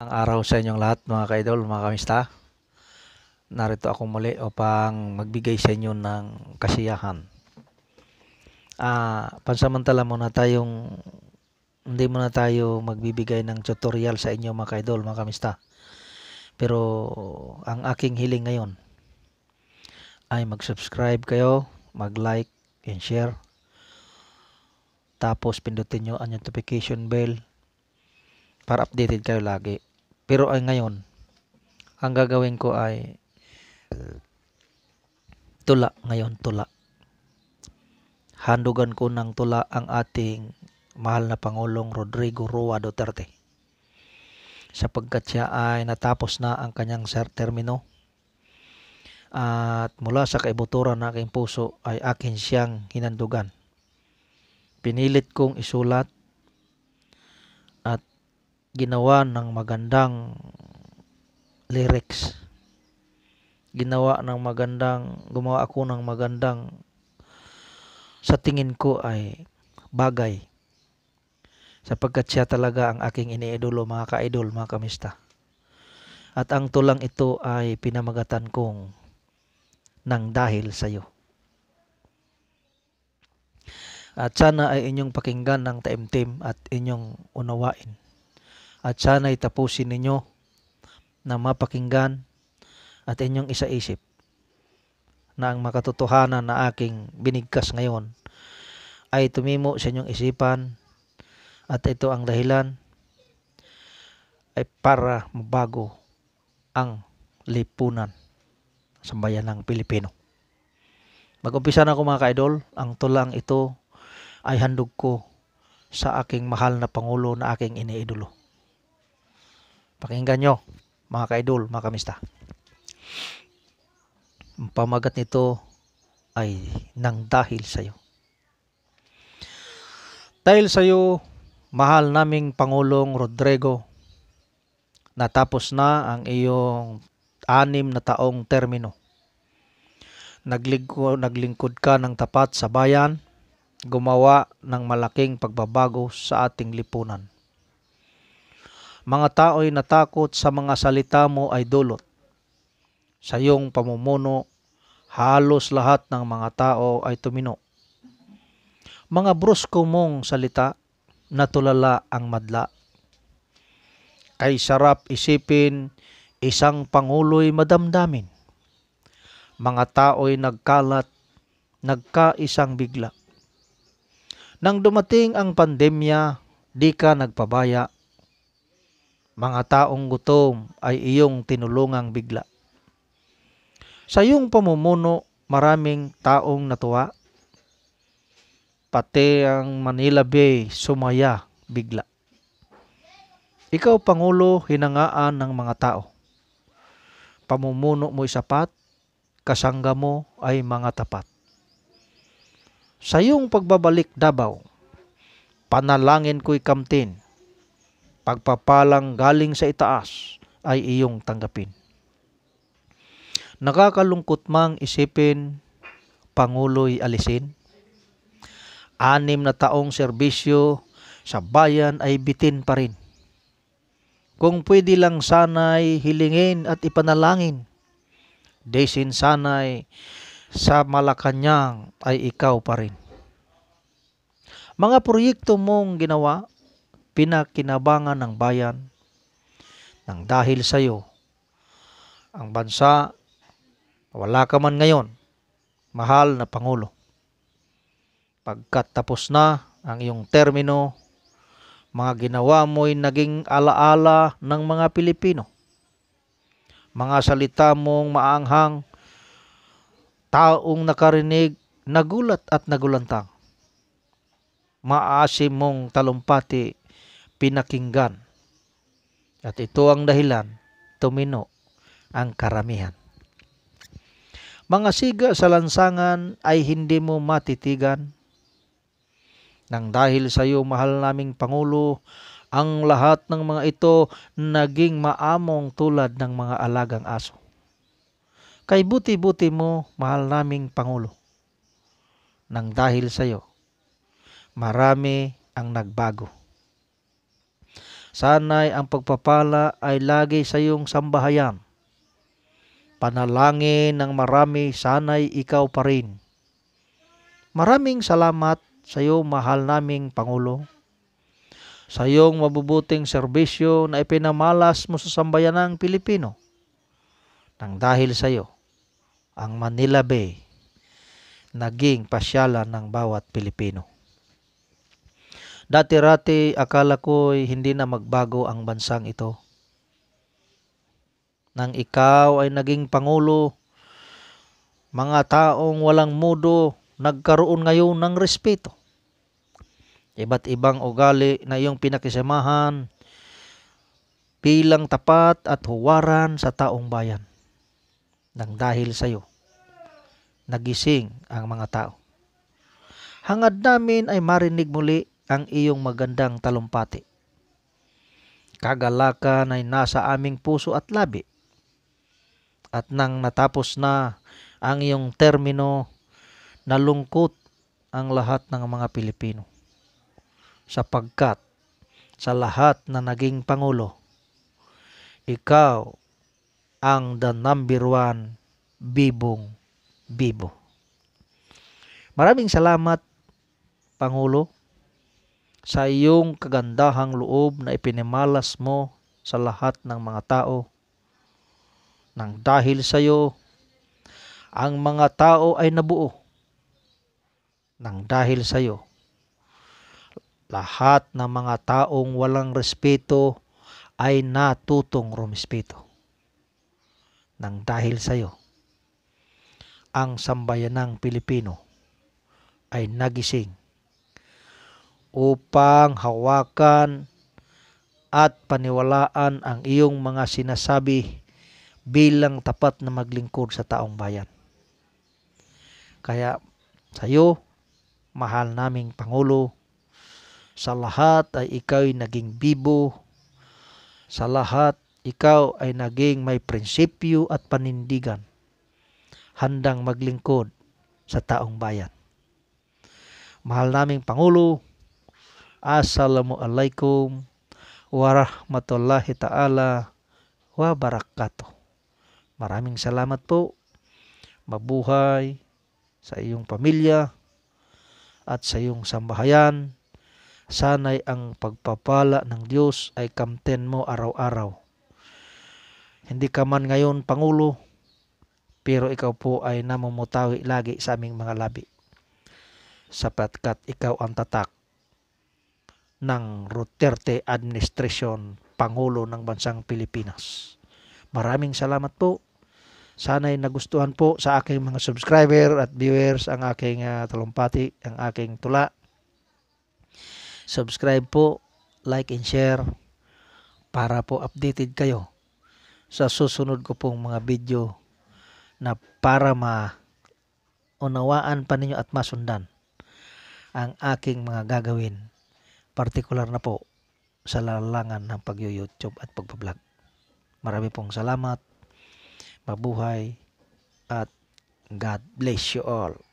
Ang araw sa inyong lahat mga kaidol, mga kamista. Narito ako muli upang magbigay sa inyo ng kasiyahan. Ah, pansamantala muna tayong hindi muna tayo magbibigay ng tutorial sa inyo mga kaidol, mga kamista. Pero ang aking hiling ngayon ay mag-subscribe kayo, mag-like and share. Tapos pindutin nyo ang notification bell para updated kayo lagi pero ay ngayon, ang gagawin ko ay tula ngayon, tula. Handugan ko ng tula ang ating mahal na Pangulong Rodrigo Roa Duterte sapagkat siya ay natapos na ang kanyang ser termino at mula sa kaibuturan na aking puso ay akin siyang hinandugan. Pinilit kong isulat ginawa ng magandang lyrics. Ginawa ng magandang, gumawa ako ng magandang sa tingin ko ay bagay. Sapagkat siya talaga ang aking iniidolo, mga kaidol mga kamista. At ang tulang ito ay pinamagatan kong ng dahil sa iyo. At sana ay inyong pakinggan ng taimtim at inyong unawain at sana itapusin ninyo na mapakinggan at inyong isaisip na ang makatotohanan na aking binigkas ngayon ay tumimo sa inyong isipan at ito ang dahilan ay para mabago ang lipunan sa bayan ng Pilipino. Mag-umpisa na ako mga ka-idol, ang tulang ito ay handog ko sa aking mahal na Pangulo na aking iniidolo. Pakinggan nyo, mga kaidol, mga kamista. Ang pamagat nito ay nang dahil sa iyo. Dahil sa iyo, mahal naming Pangulong Rodrigo, natapos na ang iyong anim na taong termino. Naglingkod, naglingkod ka ng tapat sa bayan, gumawa ng malaking pagbabago sa ating lipunan mga tao'y natakot sa mga salita mo ay dulot. Sa iyong pamumuno, halos lahat ng mga tao ay tumino. Mga brusko mong salita, natulala ang madla. Kay sarap isipin, isang pangulo'y madamdamin. Mga tao'y nagkalat, nagkaisang bigla. Nang dumating ang pandemya, di ka nagpabaya mga taong gutom ay iyong tinulungang bigla. Sa iyong pamumuno, maraming taong natuwa. Pati ang Manila Bay sumaya bigla. Ikaw, Pangulo, hinangaan ng mga tao. Pamumuno mo sapat, kasangga mo ay mga tapat. Sa iyong pagbabalik Dabaw, panalangin ko'y kamtin pagpapalang galing sa itaas ay iyong tanggapin. Nakakalungkot mang isipin, Pangulo'y alisin. Anim na taong serbisyo sa bayan ay bitin pa rin. Kung pwede lang sana'y hilingin at ipanalangin, desin sana'y sa Malacanang ay ikaw pa rin. Mga proyekto mong ginawa, pinakinabangan ng bayan nang dahil sa iyo ang bansa wala ka man ngayon mahal na pangulo pagkat tapos na ang iyong termino mga ginawa mo'y naging alaala ng mga Pilipino mga salita mong maanghang taong nakarinig nagulat at nagulantang maasim mong talumpati pinakinggan. At ito ang dahilan, tumino ang karamihan. Mga siga sa lansangan ay hindi mo matitigan. Nang dahil sa iyo, mahal naming Pangulo, ang lahat ng mga ito naging maamong tulad ng mga alagang aso. Kay buti-buti mo, mahal naming Pangulo. Nang dahil sa iyo, marami ang nagbago Sana'y ang pagpapala ay lagi sa iyong sambahayan. Panalangin ng marami, sana'y ikaw pa rin. Maraming salamat sa iyo, mahal naming Pangulo. Sa iyong mabubuting serbisyo na ipinamalas mo sa sambayan ng Pilipino. Nang dahil sa iyo, ang Manila Bay naging pasyalan ng bawat Pilipino. Dati-rati akala ko hindi na magbago ang bansang ito. Nang ikaw ay naging pangulo, mga taong walang mudo nagkaroon ngayon ng respeto. Iba't ibang ugali na iyong pinakisamahan bilang tapat at huwaran sa taong bayan. Nang dahil sa iyo, nagising ang mga tao. Hangad namin ay marinig muli ang iyong magandang talumpati. Kagalakan ay nasa aming puso at labi. At nang natapos na ang iyong termino, nalungkot ang lahat ng mga Pilipino. Sapagkat sa lahat na naging Pangulo, ikaw ang the number one bibong bibo. Maraming salamat, Pangulo sa iyong kagandahang loob na ipinimalas mo sa lahat ng mga tao. Nang dahil sa iyo, ang mga tao ay nabuo. Nang dahil sa iyo, lahat ng mga taong walang respeto ay natutong rumispeto. Nang dahil sa iyo, ang sambayanang Pilipino ay nagising upang hawakan at paniwalaan ang iyong mga sinasabi bilang tapat na maglingkod sa taong bayan. Kaya sa iyo, mahal naming Pangulo, sa lahat ay ikaw ay naging bibo, sa lahat ikaw ay naging may prinsipyo at panindigan, handang maglingkod sa taong bayan. Mahal naming Pangulo, Assalamualaikum warahmatullahi ta'ala wabarakatuh. Maraming salamat po. Mabuhay sa iyong pamilya at sa iyong sambahayan. Sanay ang pagpapala ng Diyos ay kamten mo araw-araw. Hindi ka man ngayon Pangulo, pero ikaw po ay namumutawi lagi sa aming mga labi sapatkat ikaw ang tatak ng Duterte Administration, Pangulo ng Bansang Pilipinas. Maraming salamat po. Sana'y nagustuhan po sa aking mga subscriber at viewers ang aking uh, talumpati, ang aking tula. Subscribe po, like and share para po updated kayo sa susunod ko pong mga video na para maunawaan pa ninyo at masundan ang aking mga gagawin particular na po sa lalangan ng pag-youtube at pagpa-vlog. Marami pong salamat, mabuhay, at God bless you all.